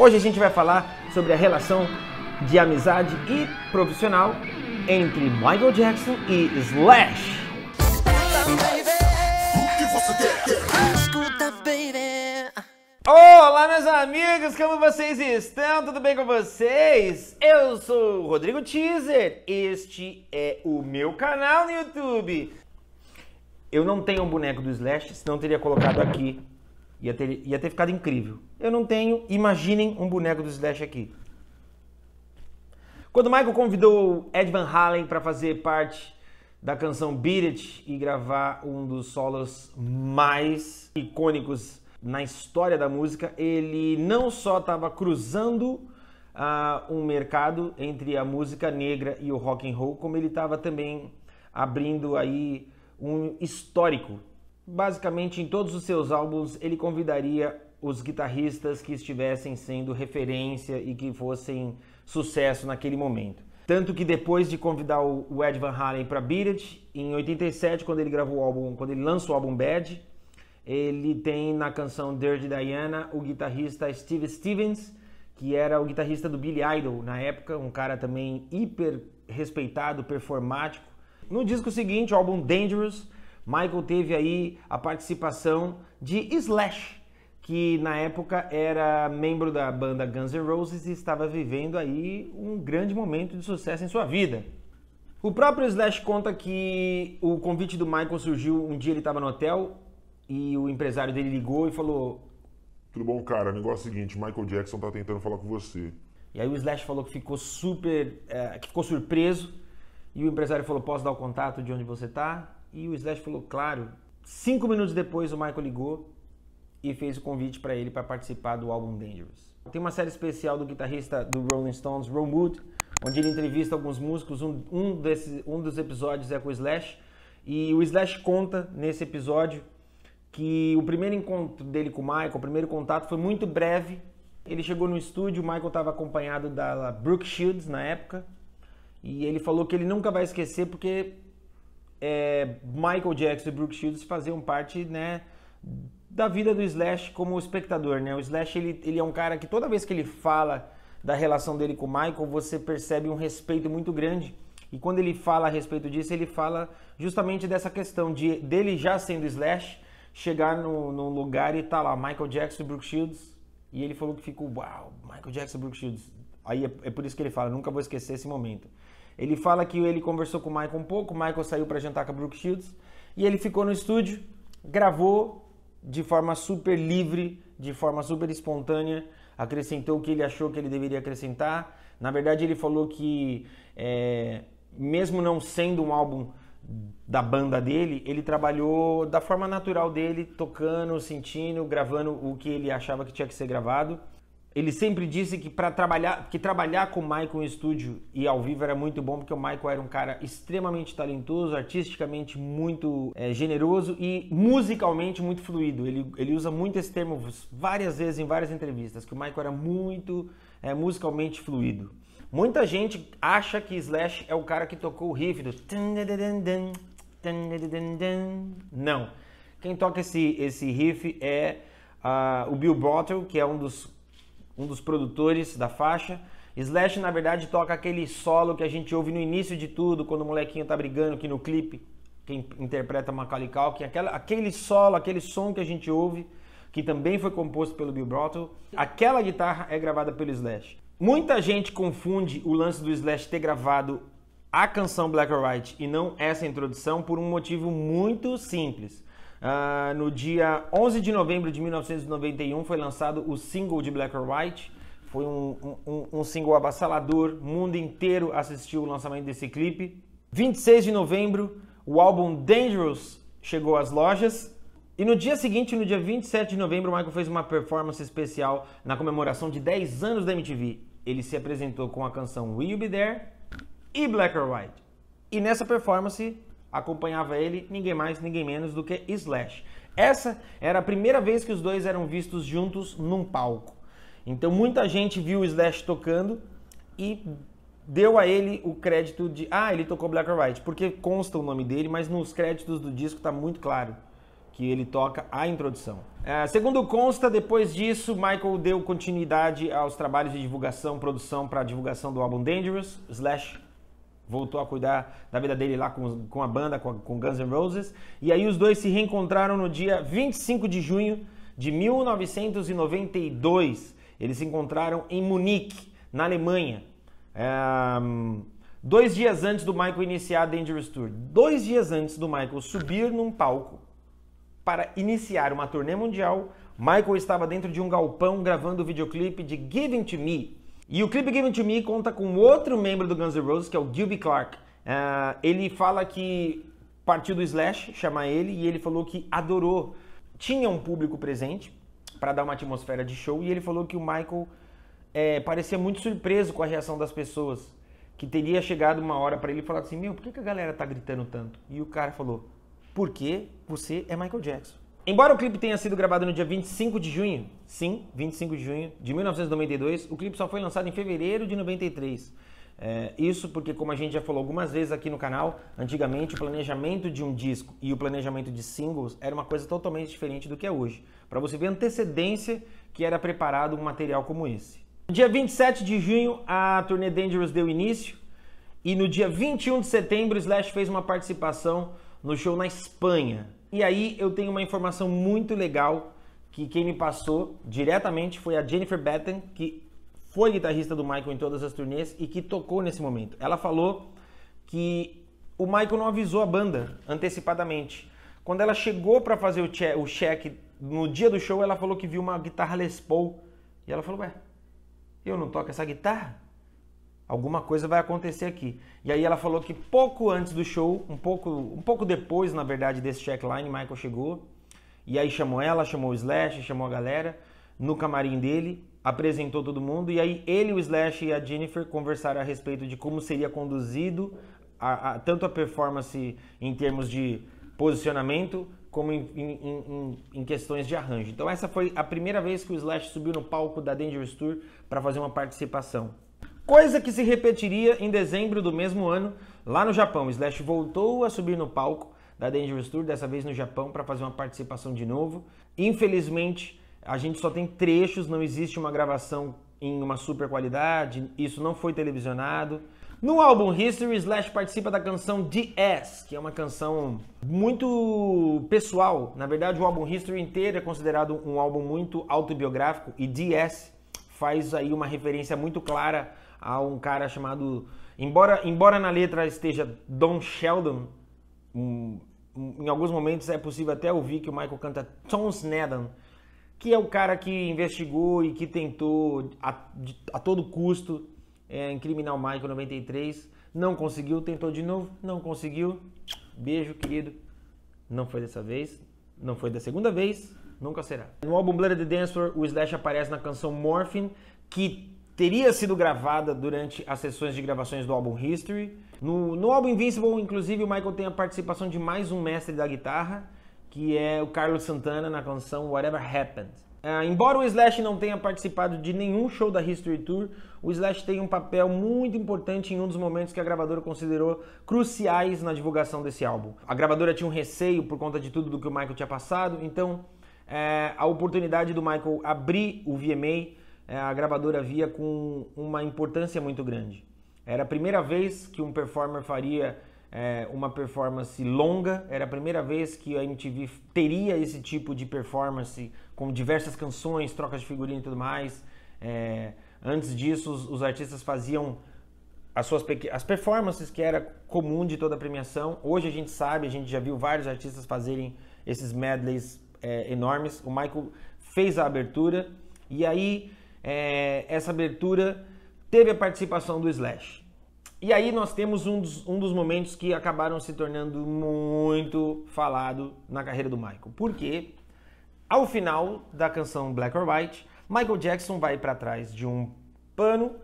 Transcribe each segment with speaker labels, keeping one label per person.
Speaker 1: Hoje a gente vai falar sobre a relação de amizade e profissional entre Michael Jackson e Slash. Olá, meus amigos, como vocês estão? Tudo bem com vocês? Eu sou o Rodrigo Teaser, este é o meu canal no YouTube. Eu não tenho um boneco do Slash, senão teria colocado aqui Ia ter, ia ter ficado incrível. Eu não tenho. Imaginem um boneco do Slash aqui. Quando o Michael convidou Ed Van Halen para fazer parte da canção Beat It e gravar um dos solos mais icônicos na história da música, ele não só estava cruzando uh, um mercado entre a música negra e o rock and roll, como ele estava também abrindo aí um histórico basicamente em todos os seus álbuns ele convidaria os guitarristas que estivessem sendo referência e que fossem sucesso naquele momento. Tanto que depois de convidar o Ed Van Halen para Beat It, em 87, quando ele gravou o álbum, quando ele lança o álbum Bad, ele tem na canção Dirty Diana o guitarrista Steve Stevens, que era o guitarrista do Billy Idol na época, um cara também hiper respeitado, performático. No disco seguinte, o álbum Dangerous, Michael teve aí a participação de Slash, que na época era membro da banda Guns N' Roses e estava vivendo aí um grande momento de sucesso em sua vida. O próprio Slash conta que o convite do Michael surgiu um dia ele estava no hotel e o empresário dele ligou e falou: Tudo bom, cara? O negócio é o seguinte: Michael Jackson tá tentando falar com você. E aí o Slash falou que ficou super. É, que ficou surpreso. E o empresário falou: Posso dar o contato de onde você tá? E o Slash falou, claro. Cinco minutos depois, o Michael ligou e fez o convite para ele para participar do álbum Dangerous. Tem uma série especial do guitarrista do Rolling Stones, Ron Wood, onde ele entrevista alguns músicos. Um, um, desses, um dos episódios é com o Slash. E o Slash conta nesse episódio que o primeiro encontro dele com o Michael, o primeiro contato, foi muito breve. Ele chegou no estúdio, o Michael estava acompanhado da Brooke Shields na época. E ele falou que ele nunca vai esquecer porque é, Michael Jackson e Brooke Shields faziam parte, né, da vida do Slash como espectador, né? O Slash ele, ele é um cara que toda vez que ele fala da relação dele com o Michael, você percebe um respeito muito grande. E quando ele fala a respeito disso, ele fala justamente dessa questão de dele já sendo Slash chegar no, no lugar e tá lá Michael Jackson e Brooke Shields e ele falou que ficou, uau, Michael Jackson e Brooke Shields, Aí é, é por isso que ele fala, nunca vou esquecer esse momento. Ele fala que ele conversou com o Michael um pouco, o Michael saiu para jantar com a Brooke Shields e ele ficou no estúdio, gravou de forma super livre, de forma super espontânea, acrescentou o que ele achou que ele deveria acrescentar. Na verdade, ele falou que, é, mesmo não sendo um álbum da banda dele, ele trabalhou da forma natural dele, tocando, sentindo, gravando o que ele achava que tinha que ser gravado ele sempre disse que para trabalhar, que trabalhar com o Michael em estúdio e ao vivo era muito bom, porque o Michael era um cara extremamente talentoso, artisticamente muito é, generoso e musicalmente muito fluido. Ele, ele usa muito esse termo várias vezes em várias entrevistas, que o Michael era muito é, musicalmente fluido. Muita gente acha que Slash é o cara que tocou o riff do... Não. Quem toca esse, esse riff é uh, o Bill Bottle, que é um dos um dos produtores da faixa. Slash, na verdade, toca aquele solo que a gente ouve no início de tudo, quando o molequinho tá brigando aqui no clipe, quem interpreta Macaulay Culkin, é aquela, aquele solo, aquele som que a gente ouve, que também foi composto pelo Bill Brottle, aquela guitarra é gravada pelo Slash. Muita gente confunde o lance do Slash ter gravado a canção Black or White e não essa introdução por um motivo muito simples. Uh, no dia 11 de novembro de 1991 foi lançado o single de Black or White. Foi um, um, um single abassalador, o mundo inteiro assistiu o lançamento desse clipe. 26 de novembro, o álbum Dangerous chegou às lojas. E no dia seguinte, no dia 27 de novembro, o Michael fez uma performance especial na comemoração de 10 anos da MTV. Ele se apresentou com a canção Will You Be There e Black or White. E nessa performance, acompanhava ele ninguém mais, ninguém menos do que Slash. Essa era a primeira vez que os dois eram vistos juntos num palco. Então muita gente viu o Slash tocando e deu a ele o crédito de ah, ele tocou Black or White, porque consta o nome dele, mas nos créditos do disco está muito claro que ele toca a introdução. É, segundo consta, depois disso, Michael deu continuidade aos trabalhos de divulgação, produção para divulgação do álbum Dangerous, Slash voltou a cuidar da vida dele lá com, com a banda, com, com Guns N' Roses. E aí os dois se reencontraram no dia 25 de junho de 1992. Eles se encontraram em Munique, na Alemanha. É, dois dias antes do Michael iniciar a Dangerous Tour. Dois dias antes do Michael subir num palco para iniciar uma turnê mundial, Michael estava dentro de um galpão gravando o videoclipe de Giving to Me, e o clipe Given to Me conta com outro membro do Guns N' Roses, que é o Gilby Clark. Uh, ele fala que partiu do Slash, chama ele, e ele falou que adorou. Tinha um público presente para dar uma atmosfera de show, e ele falou que o Michael é, parecia muito surpreso com a reação das pessoas. Que teria chegado uma hora para ele falar assim: Meu, por que, que a galera tá gritando tanto? E o cara falou: Porque você é Michael Jackson. Embora o clipe tenha sido gravado no dia 25 de junho, sim, 25 de junho de 1992, o clipe só foi lançado em fevereiro de 93. É, isso porque, como a gente já falou algumas vezes aqui no canal, antigamente o planejamento de um disco e o planejamento de singles era uma coisa totalmente diferente do que é hoje. Para você ver a antecedência que era preparado um material como esse. No dia 27 de junho, a turnê Dangerous deu início e no dia 21 de setembro, Slash fez uma participação no show na Espanha. E aí eu tenho uma informação muito legal que quem me passou diretamente foi a Jennifer Batten, que foi guitarrista do Michael em todas as turnês e que tocou nesse momento. Ela falou que o Michael não avisou a banda antecipadamente. Quando ela chegou para fazer o, che o check no dia do show, ela falou que viu uma guitarra Les Paul e ela falou: "Ué, eu não toco essa guitarra?" alguma coisa vai acontecer aqui. E aí ela falou que pouco antes do show, um pouco, um pouco depois, na verdade, desse checkline, Michael chegou. E aí chamou ela, chamou o Slash, chamou a galera no camarim dele, apresentou todo mundo. E aí ele, o Slash e a Jennifer conversaram a respeito de como seria conduzido a, a, tanto a performance em termos de posicionamento como em, em, em, em, questões de arranjo. Então essa foi a primeira vez que o Slash subiu no palco da Dangerous Tour para fazer uma participação. Coisa que se repetiria em dezembro do mesmo ano, lá no Japão. Slash voltou a subir no palco da Dangerous Tour, dessa vez no Japão, para fazer uma participação de novo. Infelizmente, a gente só tem trechos, não existe uma gravação em uma super qualidade, isso não foi televisionado. No álbum History, Slash participa da canção DS, que é uma canção muito pessoal. Na verdade, o álbum History inteiro é considerado um álbum muito autobiográfico e DS faz aí uma referência muito clara a um cara chamado. Embora, embora na letra esteja Don Sheldon, um, hum, em alguns momentos é possível até ouvir que o Michael canta Tom Sneddon, que é o cara que investigou e que tentou a, a todo custo é, incriminar o Michael 93. Não conseguiu, tentou de novo, não conseguiu. Beijo, querido. Não foi dessa vez, não foi da segunda vez, nunca será. No álbum Blood the Dancer, o Slash aparece na canção Morphine, que teria sido gravada durante as sessões de gravações do álbum History. No, no álbum Invincible, inclusive, o Michael tem a participação de mais um mestre da guitarra, que é o Carlos Santana na canção Whatever Happened. Uh, embora o Slash não tenha participado de nenhum show da History Tour, o Slash tem um papel muito importante em um dos momentos que a gravadora considerou cruciais na divulgação desse álbum. A gravadora tinha um receio por conta de tudo do que o Michael tinha passado, então eh, a oportunidade do Michael abrir o VMA é, a gravadora via com uma importância muito grande. Era a primeira vez que um performer faria é, uma performance longa, era a primeira vez que a MTV teria esse tipo de performance com diversas canções, trocas de figurinha e tudo mais. É, antes disso, os, os, artistas faziam as suas as performances que era comum de toda a premiação. Hoje a gente sabe, a gente já viu vários artistas fazerem esses medleys é, enormes. O Michael fez a abertura e aí é, essa abertura teve a participação do Slash. E aí nós temos um dos, um dos momentos que acabaram se tornando muito falado na carreira do Michael. Porque ao final da canção Black or White, Michael Jackson vai para trás de um pano,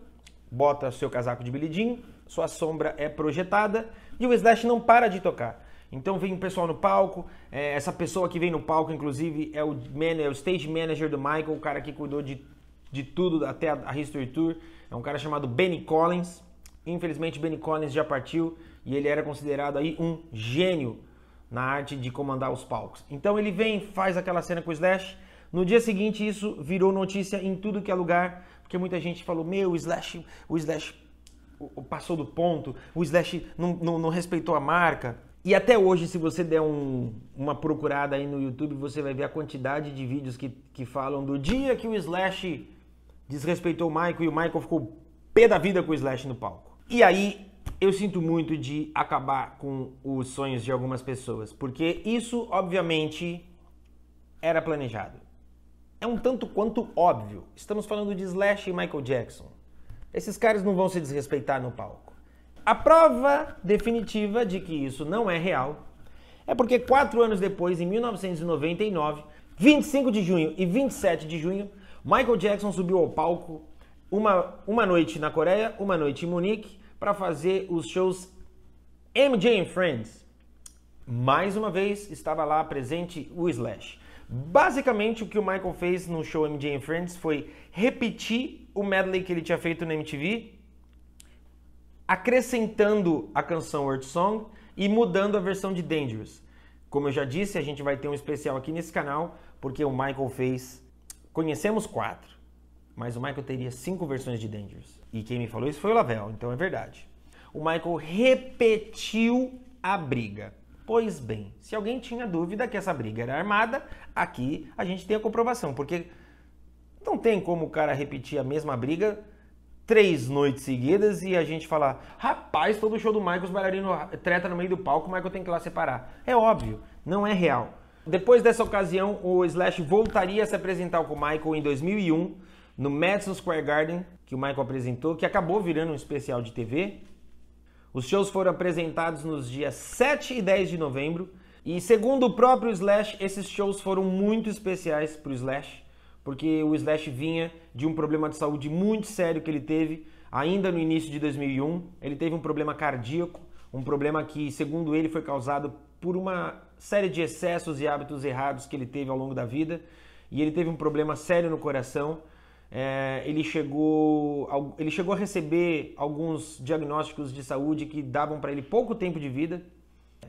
Speaker 1: bota seu casaco de Billie Jean, sua sombra é projetada e o Slash não para de tocar. Então vem o pessoal no palco, é, essa pessoa que vem no palco, inclusive, é o, man, é o stage manager do Michael, o cara que cuidou de de tudo, até a, a History Tour. É um cara chamado Benny Collins. Infelizmente, Benny Collins já partiu e ele era considerado aí um gênio na arte de comandar os palcos. Então ele vem, faz aquela cena com o Slash. No dia seguinte, isso virou notícia em tudo que é lugar, porque muita gente falou: Meu, o Slash, o Slash passou do ponto, o Slash não, não, não respeitou a marca. E até hoje, se você der um, uma procurada aí no YouTube, você vai ver a quantidade de vídeos que, que falam do dia que o Slash desrespeitou o Michael e o Michael ficou pé da vida com o Slash no palco. E aí eu sinto muito de acabar com os sonhos de algumas pessoas, porque isso obviamente era planejado. É um tanto quanto óbvio. Estamos falando de Slash e Michael Jackson. Esses caras não vão se desrespeitar no palco. A prova definitiva de que isso não é real é porque quatro anos depois, em 1999, 25 de junho e 27 de junho, Michael Jackson subiu ao palco uma, uma noite na Coreia, uma noite em Munique, para fazer os shows MJ and Friends. Mais uma vez estava lá presente o Slash. Basicamente, o que o Michael fez no show MJ and Friends foi repetir o medley que ele tinha feito na MTV, acrescentando a canção Earth Song e mudando a versão de Dangerous. Como eu já disse, a gente vai ter um especial aqui nesse canal, porque o Michael fez Conhecemos quatro, mas o Michael teria cinco versões de Dangerous. E quem me falou isso foi o Lavelle, então é verdade. O Michael repetiu a briga. Pois bem, se alguém tinha dúvida que essa briga era armada, aqui a gente tem a comprovação, porque não tem como o cara repetir a mesma briga três noites seguidas e a gente falar: rapaz, todo show do Michael, os bailarinos eh, treta no meio do palco, o Michael tem que ir lá separar. É óbvio, não é real. Depois dessa ocasião, o Slash voltaria a se apresentar com o Michael em 2001, no Madison Square Garden, que o Michael apresentou, que acabou virando um especial de TV. Os shows foram apresentados nos dias 7 e 10 de novembro, e segundo o próprio Slash, esses shows foram muito especiais para o Slash, porque o Slash vinha de um problema de saúde muito sério que ele teve ainda no início de 2001. Ele teve um problema cardíaco, um problema que, segundo ele, foi causado por uma série de excessos e hábitos errados que ele teve ao longo da vida. E ele teve um problema sério no coração. É, ele, chegou, ele chegou a receber alguns diagnósticos de saúde que davam para ele pouco tempo de vida.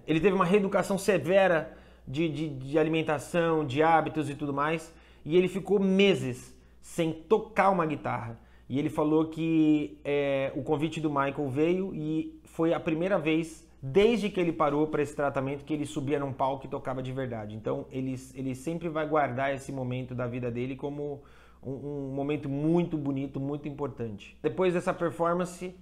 Speaker 1: Ele teve uma reeducação severa de, de, de alimentação, de hábitos e tudo mais. E ele ficou meses sem tocar uma guitarra. E ele falou que é, o convite do Michael veio e foi a primeira vez desde que ele parou para esse tratamento que ele subia num palco e tocava de verdade. Então ele, ele sempre vai guardar esse momento da vida dele como um, um momento muito bonito, muito importante. Depois dessa performance,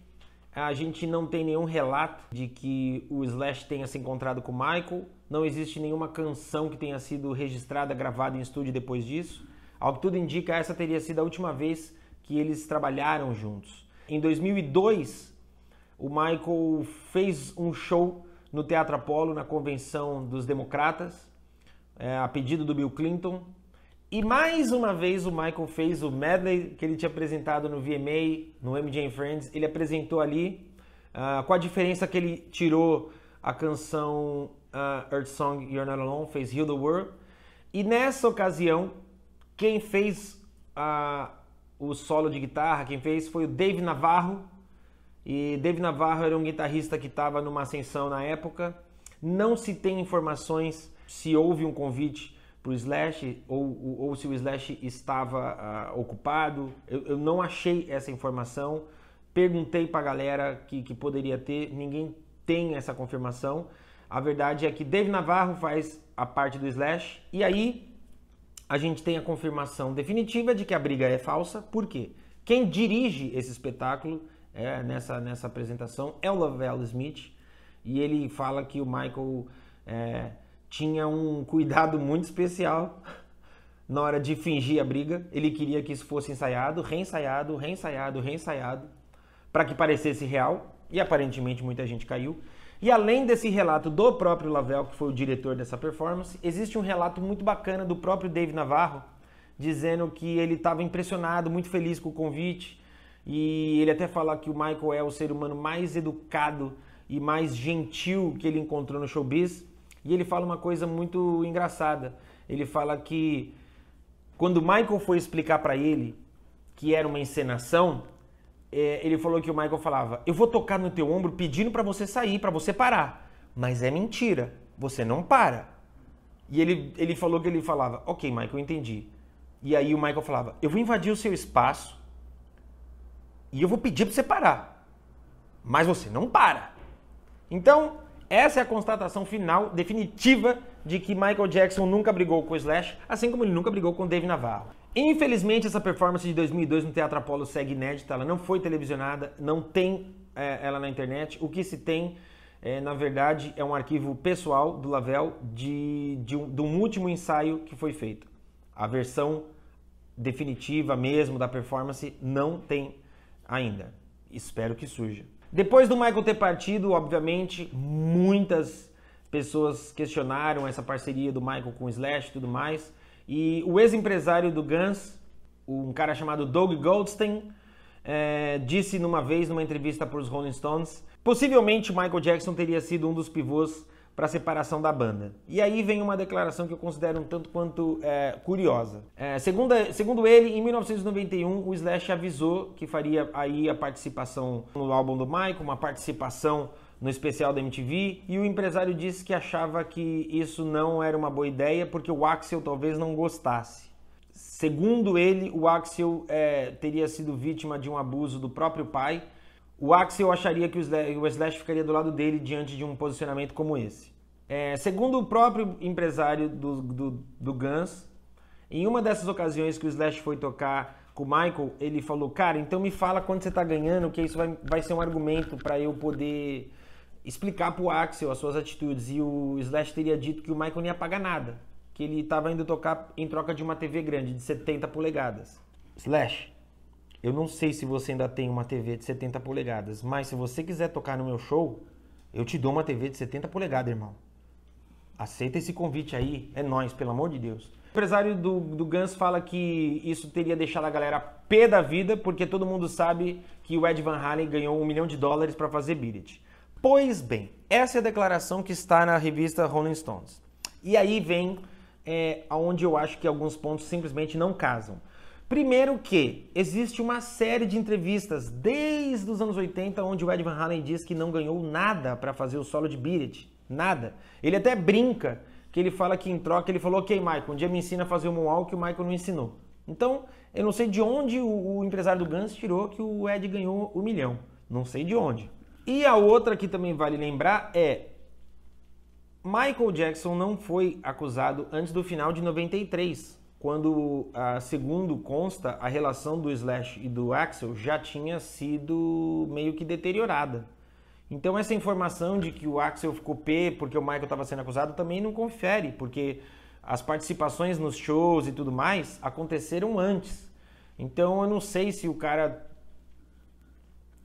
Speaker 1: a gente não tem nenhum relato de que o Slash tenha se encontrado com o Michael, não existe nenhuma canção que tenha sido registrada, gravada em estúdio depois disso. Ao que tudo indica, essa teria sido a última vez que eles trabalharam juntos. Em 2002, o Michael fez um show no Teatro Apollo, na convenção dos democratas, é, a pedido do Bill Clinton. E mais uma vez o Michael fez o medley que ele tinha apresentado no VMA, no MJ Friends. Ele apresentou ali, uh, com a diferença que ele tirou a canção uh, Earth Song You're Not Alone, fez Heal the World. E nessa ocasião, quem fez uh, o solo de guitarra, quem fez foi o Dave Navarro, e Dave Navarro era um guitarrista que estava numa ascensão na época. Não se tem informações se houve um convite para o Slash ou, ou, se o Slash estava uh, ocupado. Eu, eu, não achei essa informação. Perguntei para a galera que, que poderia ter, ninguém tem essa confirmação. A verdade é que Dave Navarro faz a parte do Slash e aí a gente tem a confirmação definitiva de que a briga é falsa. Por quê? Quem dirige esse espetáculo é, nessa, nessa apresentação é o Lavelle Smith e ele fala que o Michael é, tinha um cuidado muito especial na hora de fingir a briga. Ele queria que isso fosse ensaiado, reensaiado, reensaiado, reensaiado, para que parecesse real e aparentemente muita gente caiu. E além desse relato do próprio Lavelle, que foi o diretor dessa performance, existe um relato muito bacana do próprio Dave Navarro, dizendo que ele estava impressionado, muito feliz com o convite, e ele até fala que o Michael é o ser humano mais educado e mais gentil que ele encontrou no showbiz. E ele fala uma coisa muito engraçada. Ele fala que quando o Michael foi explicar para ele que era uma encenação, é, ele falou que o Michael falava: "Eu vou tocar no teu ombro pedindo para você sair, para você parar". Mas é mentira. Você não para. E ele, ele falou que ele falava: "OK, Michael, entendi". E aí o Michael falava: "Eu vou invadir o seu espaço, e eu vou pedir para você parar. Mas você não para. Então, essa é a constatação final, definitiva, de que Michael Jackson nunca brigou com o Slash, assim como ele nunca brigou com o Dave Navarro. Infelizmente, essa performance de 2002 no Teatro Apollo segue inédita, ela não foi televisionada, não tem é, ela na internet. O que se tem, é, na verdade, é um arquivo pessoal do Lavelle de, de, um, de um último ensaio que foi feito. A versão definitiva mesmo da performance não tem ainda. Espero que surja. Depois do Michael ter partido, obviamente, muitas pessoas questionaram essa parceria do Michael com o Slash e tudo mais. E o ex-empresário do Guns, um cara chamado Doug Goldstein, é, disse numa vez, numa entrevista para os Rolling Stones, possivelmente Michael Jackson teria sido um dos pivôs para a separação da banda. E aí vem uma declaração que eu considero um tanto quanto é, curiosa. É, segundo, segundo ele, em 1991, o Slash avisou que faria aí a participação no álbum do Michael, uma participação no especial da MTV, e o empresário disse que achava que isso não era uma boa ideia porque o Axel talvez não gostasse. Segundo ele, o Axel é, teria sido vítima de um abuso do próprio pai, o Axel acharia que o Slash ficaria do lado dele diante de um posicionamento como esse. É, segundo o próprio empresário do, do, do Guns, em uma dessas ocasiões que o Slash foi tocar com o Michael, ele falou: Cara, então me fala quando você está ganhando, que isso vai, vai ser um argumento para eu poder explicar para o Axel as suas atitudes. E o Slash teria dito que o Michael não ia pagar nada, que ele estava indo tocar em troca de uma TV grande de 70 polegadas. Slash, eu não sei se você ainda tem uma TV de 70 polegadas, mas se você quiser tocar no meu show, eu te dou uma TV de 70 polegadas, irmão. Aceita esse convite aí, é nós, pelo amor de Deus. O empresário do, do Guns fala que isso teria deixado a galera pé da vida, porque todo mundo sabe que o Ed Van Halen ganhou um milhão de dólares para fazer Beat Pois bem, essa é a declaração que está na revista Rolling Stones. E aí vem é, onde eu acho que alguns pontos simplesmente não casam. Primeiro que existe uma série de entrevistas desde os anos 80 onde o Ed Van Halen diz que não ganhou nada para fazer o solo de Beat It, nada. Ele até brinca que ele fala que em troca ele falou: "OK, Michael, um dia me ensina a fazer o moonwalk que o Michael não ensinou". Então, eu não sei de onde o, o empresário do Guns tirou que o Ed ganhou o um milhão. Não sei de onde. E a outra que também vale lembrar é Michael Jackson não foi acusado antes do final de 93 quando, segundo consta, a relação do Slash e do Axel já tinha sido meio que deteriorada. Então essa informação de que o Axel ficou P porque o Michael estava sendo acusado também não confere, porque as participações nos shows e tudo mais aconteceram antes. Então eu não sei se o cara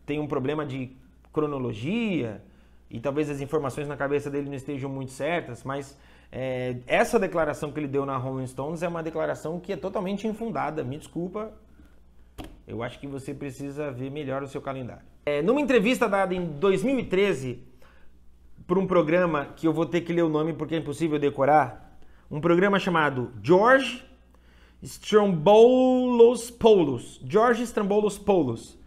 Speaker 1: tem um problema de cronologia, e talvez as informações na cabeça dele não estejam muito certas, mas é, essa declaração que ele deu na Rolling Stones é uma declaração que é totalmente infundada. Me desculpa, eu acho que você precisa ver melhor o seu calendário. É, numa entrevista dada em 2013 para um programa que eu vou ter que ler o nome porque é impossível decorar, um programa chamado George Strombolos Polos. George Strombolos Polos.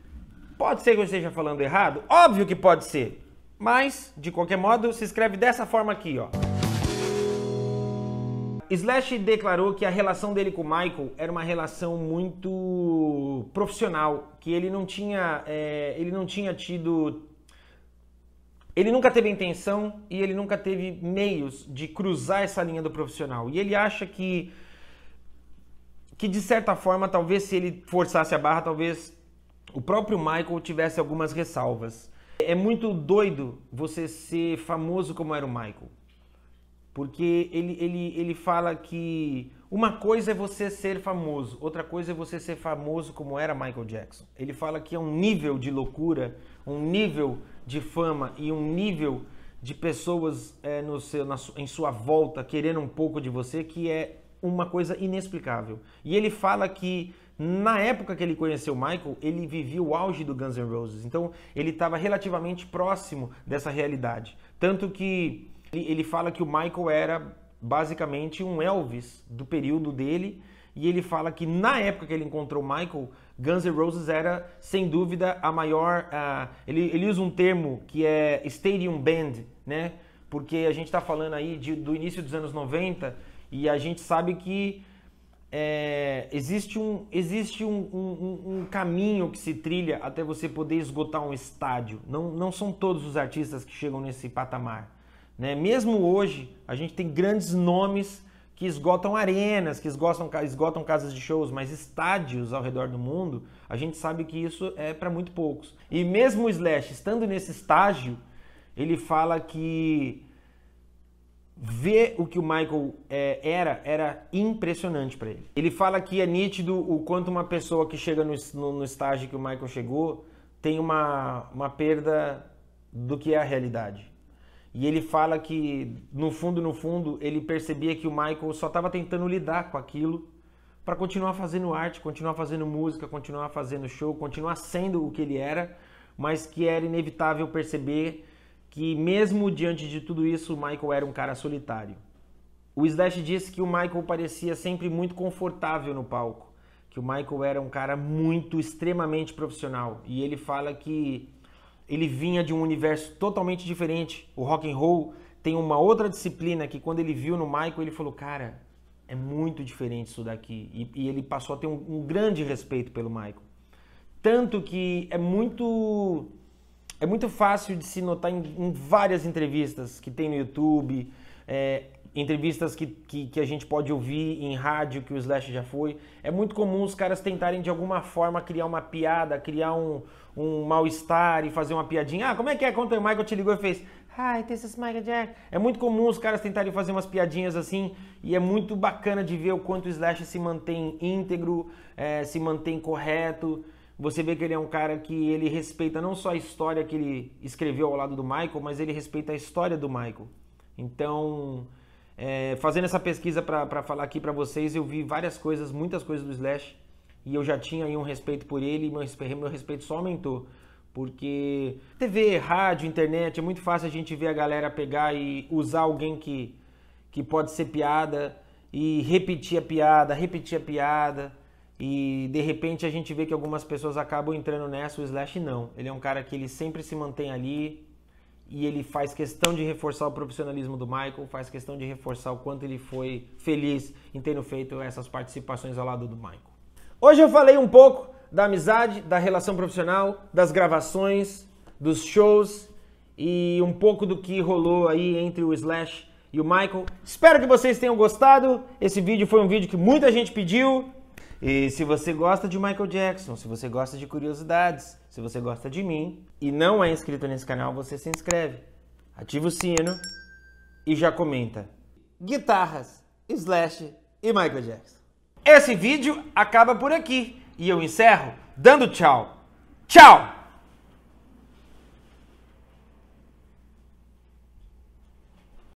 Speaker 1: Pode ser que eu esteja falando errado? Óbvio que pode ser. Mas, de qualquer modo, se escreve dessa forma aqui, ó. Slash declarou que a relação dele com o Michael era uma relação muito profissional, que ele não tinha, é, ele não tinha tido, ele nunca teve intenção e ele nunca teve meios de cruzar essa linha do profissional. E ele acha que, que de certa forma, talvez se ele forçasse a barra, talvez o próprio Michael tivesse algumas ressalvas. É muito doido você ser famoso como era o Michael. Porque ele, ele, ele fala que uma coisa é você ser famoso, outra coisa é você ser famoso como era Michael Jackson. Ele fala que é um nível de loucura, um nível de fama e um nível de pessoas é, no seu, na, em sua volta querendo um pouco de você que é uma coisa inexplicável. E ele fala que na época que ele conheceu o Michael, ele vivia o auge do Guns N' Roses, então ele estava relativamente próximo dessa realidade. Tanto que ele fala que o Michael era basicamente um Elvis do período dele, e ele fala que na época que ele encontrou o Michael, Guns N' Roses era, sem dúvida, a maior. Uh, ele, ele usa um termo que é Stadium Band, né? Porque a gente está falando aí de, do início dos anos 90 e a gente sabe que é, existe, um, existe um, um, um, caminho que se trilha até você poder esgotar um estádio. Não, não são todos os artistas que chegam nesse patamar. Né? Mesmo hoje, a gente tem grandes nomes que esgotam arenas, que esgotam, esgotam casas de shows, mas estádios ao redor do mundo, a gente sabe que isso é para muito poucos. E mesmo o Slash, estando nesse estágio, ele fala que ver o que o Michael é, era era impressionante para ele. Ele fala que é nítido o quanto uma pessoa que chega no, no, no, estágio que o Michael chegou tem uma, uma perda do que é a realidade. E ele fala que, no fundo, no fundo, ele percebia que o Michael só estava tentando lidar com aquilo para continuar fazendo arte, continuar fazendo música, continuar fazendo show, continuar sendo o que ele era, mas que era inevitável perceber que mesmo diante de tudo isso, o Michael era um cara solitário. O Slash disse que o Michael parecia sempre muito confortável no palco, que o Michael era um cara muito extremamente profissional e ele fala que ele vinha de um universo totalmente diferente. O rock and roll tem uma outra disciplina que quando ele viu no Michael ele falou, cara, é muito diferente isso daqui e, e ele passou a ter um, um grande respeito pelo Michael, tanto que é muito é muito fácil de se notar em, em várias entrevistas que tem no YouTube, é, entrevistas que, que, que, a gente pode ouvir em rádio, que o Slash já foi. É muito comum os caras tentarem de alguma forma criar uma piada, criar um, um mal-estar e fazer uma piadinha. Ah, como é que é? Quando o Michael te ligou e fez. Hi, this is Michael Jack. É muito comum os caras tentarem fazer umas piadinhas assim, e é muito bacana de ver o quanto o Slash se mantém íntegro, é, se mantém correto. Você vê que ele é um cara que ele respeita não só a história que ele escreveu ao lado do Michael, mas ele respeita a história do Michael. Então, é, fazendo essa pesquisa para falar aqui para vocês, eu vi várias coisas, muitas coisas do Slash, e eu já tinha aí um respeito por ele, e meu, meu respeito só aumentou. Porque TV, rádio, internet, é muito fácil a gente ver a galera pegar e usar alguém que, que pode ser piada, e repetir a piada, repetir a piada e de repente a gente vê que algumas pessoas acabam entrando nessa, o Slash não. Ele é um cara que ele sempre se mantém ali e ele faz questão de reforçar o profissionalismo do Michael, faz questão de reforçar o quanto ele foi feliz em tendo feito essas participações ao lado do Michael. Hoje eu falei um pouco da amizade, da relação profissional, das gravações, dos shows e um pouco do que rolou aí entre o Slash e o Michael. Espero que vocês tenham gostado. Esse vídeo foi um vídeo que muita gente pediu. E se você gosta de Michael Jackson, se você gosta de curiosidades, se você gosta de mim e não é inscrito nesse canal, você se inscreve, ativa o sino e já comenta. Guitarras, Slash e Michael Jackson. Esse vídeo acaba por aqui e eu encerro dando tchau. Tchau!